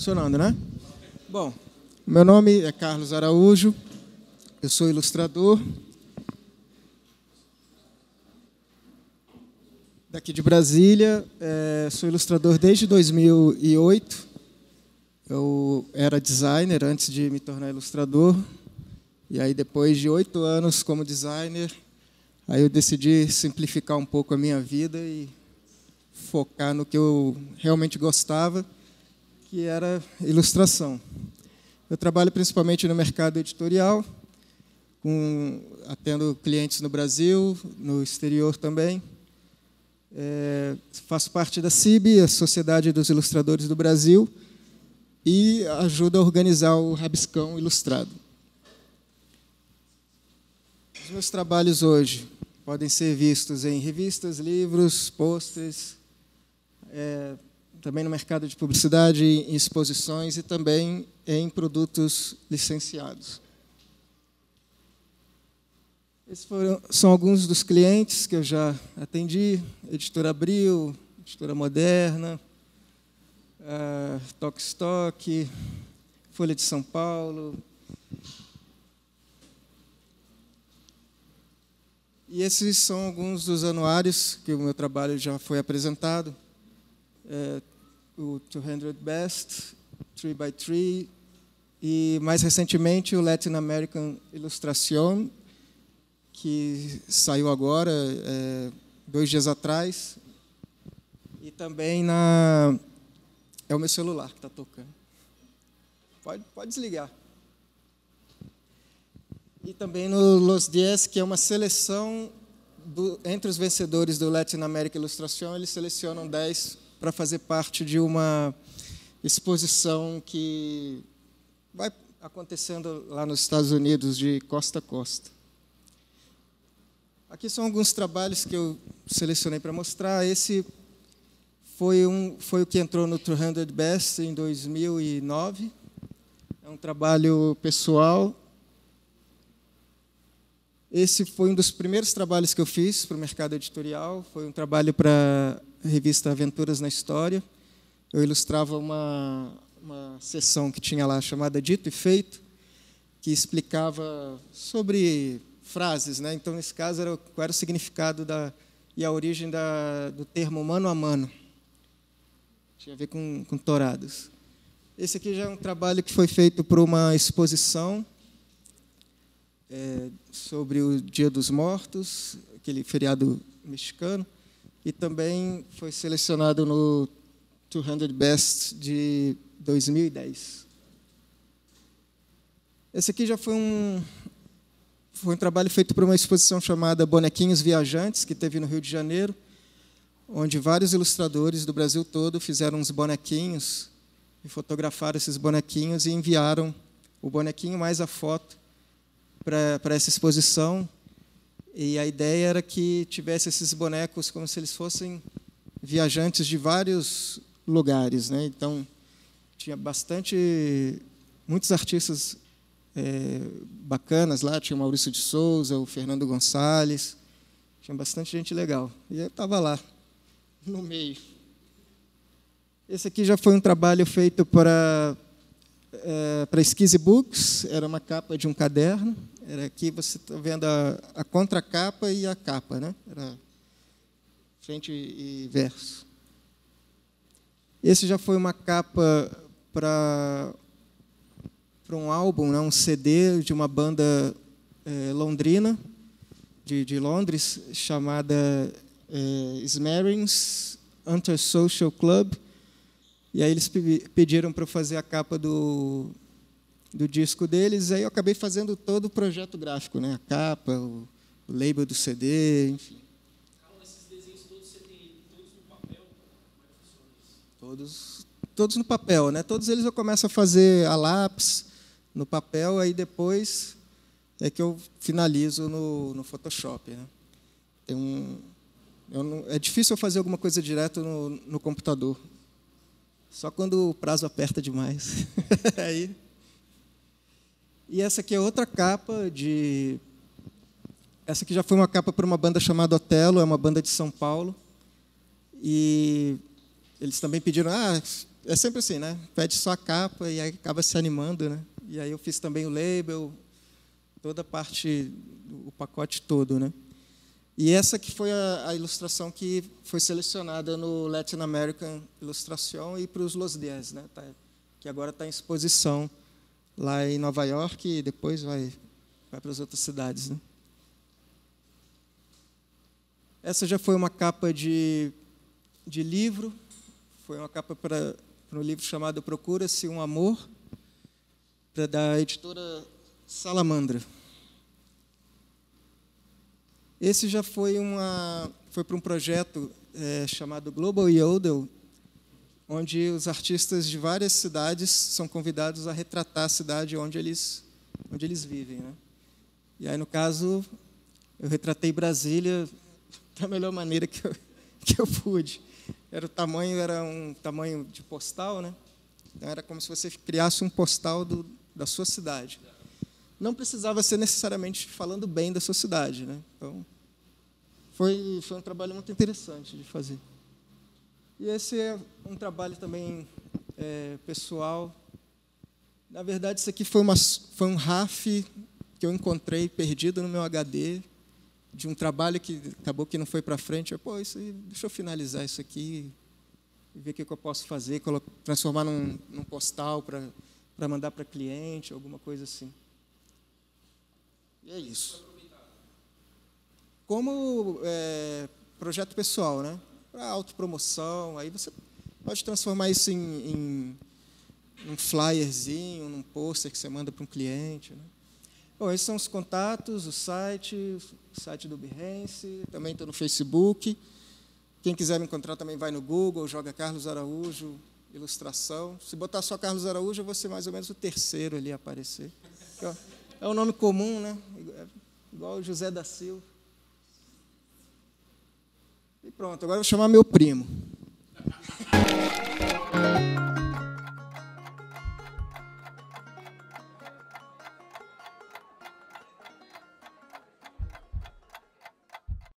Funcionando, né? Bom, meu nome é Carlos Araújo, eu sou ilustrador daqui de Brasília, é, sou ilustrador desde 2008. Eu era designer antes de me tornar ilustrador, e aí depois de oito anos como designer, aí eu decidi simplificar um pouco a minha vida e focar no que eu realmente gostava que era ilustração. Eu trabalho principalmente no mercado editorial, com, atendo clientes no Brasil, no exterior também. É, faço parte da CIB, a Sociedade dos Ilustradores do Brasil, e ajudo a organizar o Rabiscão Ilustrado. Os meus trabalhos hoje podem ser vistos em revistas, livros, pôsteres, é, também no mercado de publicidade, em exposições e também em produtos licenciados. Esses foram, são alguns dos clientes que eu já atendi: Editora Abril, Editora Moderna, uh, Stock, Folha de São Paulo. E esses são alguns dos anuários que o meu trabalho já foi apresentado. Eh, o 200 Best, 3x3, e mais recentemente o Latin American Illustration, que saiu agora, é, dois dias atrás. E também na. É o meu celular que está tocando. Pode, pode desligar. E também no Los Dias, que é uma seleção do, entre os vencedores do Latin America Illustration eles selecionam 10 para fazer parte de uma exposição que vai acontecendo lá nos Estados Unidos de costa a costa. Aqui são alguns trabalhos que eu selecionei para mostrar. Esse foi, um, foi o que entrou no 200 Best em 2009. É um trabalho pessoal esse foi um dos primeiros trabalhos que eu fiz para o mercado editorial. Foi um trabalho para a revista Aventuras na História. Eu ilustrava uma, uma sessão que tinha lá chamada Dito e Feito, que explicava sobre frases. Né? Então, nesse caso, era, qual era o significado da, e a origem da, do termo mano a mano. Tinha a ver com, com Esse aqui já é um trabalho que foi feito para uma exposição é, sobre o Dia dos Mortos, aquele feriado mexicano, e também foi selecionado no 200 Best de 2010. Esse aqui já foi um, foi um trabalho feito por uma exposição chamada Bonequinhos Viajantes, que teve no Rio de Janeiro, onde vários ilustradores do Brasil todo fizeram uns bonequinhos e fotografaram esses bonequinhos e enviaram o bonequinho mais a foto para essa exposição. E a ideia era que tivesse esses bonecos como se eles fossem viajantes de vários lugares, né? Então tinha bastante, muitos artistas é, bacanas lá. Tinha o Maurício de Souza, o Fernando Gonçalves, tinha bastante gente legal. E eu estava lá no meio. Esse aqui já foi um trabalho feito para é, eh, para Esquise Books. Era uma capa de um caderno. Era aqui você está vendo a, a contracapa e a capa, né? Era frente e verso. Esse já foi uma capa para para um álbum, né, um CD de uma banda é, londrina de, de, Londres chamada é, Smarings Anti Social Club. E aí eles pediram para fazer a capa do do disco deles, aí eu acabei fazendo todo o projeto gráfico, né? A capa, o, o label do CD, enfim. É todos todos no papel? Todos, né? Todos eles eu começo a fazer a lápis no papel, aí depois é que eu finalizo no, no Photoshop. Né? Tem um, não, é difícil eu fazer alguma coisa direto no, no computador. Só quando o prazo aperta demais. aí e essa aqui é outra capa de. Essa aqui já foi uma capa para uma banda chamada Otelo, é uma banda de São Paulo. E eles também pediram, ah, é sempre assim, né? Pede só a capa e aí acaba se animando, né? E aí eu fiz também o label, toda a parte, o pacote todo, né? E essa que foi a, a ilustração que foi selecionada no Latin American Illustration e para os Los Dias, né? Tá, que agora está em exposição lá em Nova York e depois vai, vai para as outras cidades. Né? Essa já foi uma capa de, de livro, foi uma capa para, um livro chamado Procura-se um Amor, para da editora Salamandra. Esse já foi, uma, foi para um projeto é, chamado Global Yodel, onde os artistas de várias cidades são convidados a retratar a cidade onde eles, onde eles vivem. Né? E aí, no caso, eu retratei Brasília da melhor maneira que eu, que eu pude. Era o tamanho, era um tamanho de postal, né? Então, era como se você criasse um postal do, da sua cidade. Não precisava ser necessariamente falando bem da sua cidade, né? Então, foi, foi um trabalho muito interessante de fazer. E esse é um trabalho também é, pessoal. Na verdade, isso aqui foi, uma, foi um RAF que eu encontrei perdido no meu HD, de um trabalho que acabou que não foi para frente. Eu, Pô, isso, deixa eu finalizar isso aqui e ver o que, eu posso fazer, transformar num, num postal para mandar para cliente, alguma coisa assim. E é isso. Como é, projeto pessoal, né? para autopromoção. Aí você pode transformar isso em, em um flyerzinho, num pôster que você manda para um cliente. Né? Bom, esses são os contatos, o site, o site do Behance, também estou no Facebook. Quem quiser me encontrar também vai no Google, joga Carlos Araújo, ilustração. Se botar só Carlos Araújo, eu vou ser mais ou menos o terceiro ali a aparecer. É um nome comum, né? Igual o José da Silva. Pronto, agora eu vou chamar meu primo.